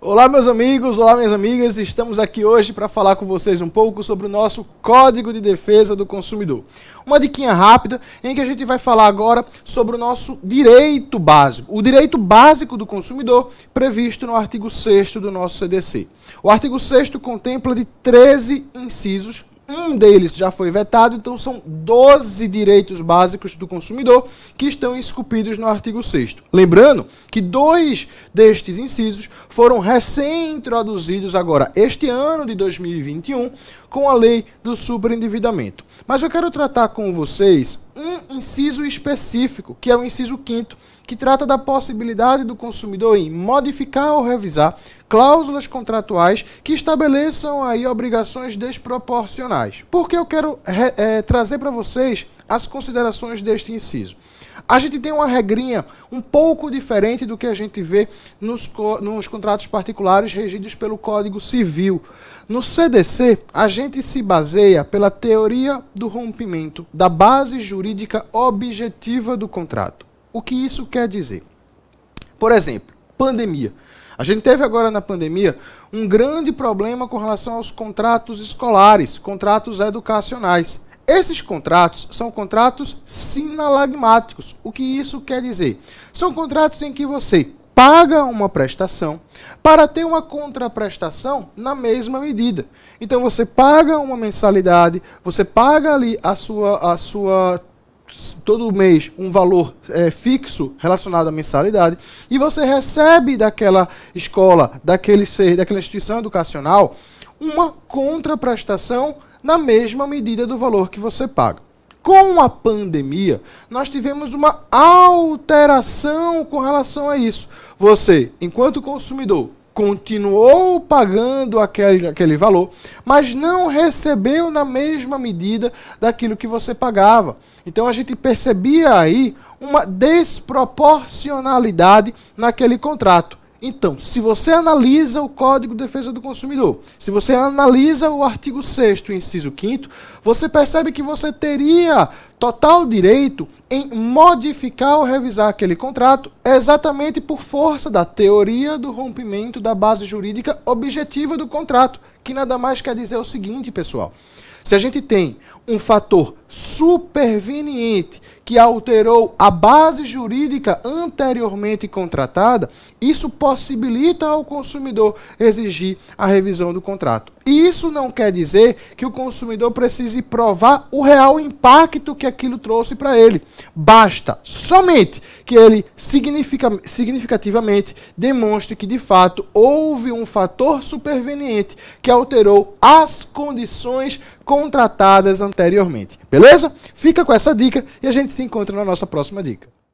Olá, meus amigos, olá, minhas amigas. Estamos aqui hoje para falar com vocês um pouco sobre o nosso Código de Defesa do Consumidor. Uma diquinha rápida em que a gente vai falar agora sobre o nosso direito básico, o direito básico do consumidor previsto no artigo 6 do nosso CDC. O artigo 6 contempla de 13 incisos um deles já foi vetado, então são 12 direitos básicos do consumidor que estão esculpidos no artigo 6. Lembrando que dois destes incisos foram recém-introduzidos agora este ano de 2021 com a lei do superendividamento. Mas eu quero tratar com vocês um inciso específico, que é o inciso 5 que trata da possibilidade do consumidor em modificar ou revisar cláusulas contratuais que estabeleçam aí obrigações desproporcionais. Porque eu quero é, trazer para vocês as considerações deste inciso. A gente tem uma regrinha um pouco diferente do que a gente vê nos, co nos contratos particulares regidos pelo Código Civil. No CDC, a gente se baseia pela teoria do rompimento da base jurídica objetiva do contrato. O que isso quer dizer? Por exemplo, pandemia. A gente teve agora na pandemia um grande problema com relação aos contratos escolares, contratos educacionais. Esses contratos são contratos sinalagmáticos. O que isso quer dizer? São contratos em que você paga uma prestação para ter uma contraprestação na mesma medida. Então você paga uma mensalidade, você paga ali a sua a sua todo mês um valor é, fixo relacionado à mensalidade e você recebe daquela escola, daquele ser, daquela instituição educacional uma contraprestação na mesma medida do valor que você paga. Com a pandemia, nós tivemos uma alteração com relação a isso. Você, enquanto consumidor, continuou pagando aquele, aquele valor, mas não recebeu na mesma medida daquilo que você pagava. Então a gente percebia aí uma desproporcionalidade naquele contrato. Então, se você analisa o Código de Defesa do Consumidor, se você analisa o artigo 6 inciso 5 você percebe que você teria total direito em modificar ou revisar aquele contrato exatamente por força da teoria do rompimento da base jurídica objetiva do contrato, que nada mais quer dizer o seguinte, pessoal. Se a gente tem um fator superveniente que alterou a base jurídica anteriormente contratada, isso possibilita ao consumidor exigir a revisão do contrato. E isso não quer dizer que o consumidor precise provar o real impacto que aquilo trouxe para ele. Basta somente que ele significativamente demonstre que de fato houve um fator superveniente que alterou as condições contratadas anteriormente anteriormente. Beleza? Fica com essa dica e a gente se encontra na nossa próxima dica.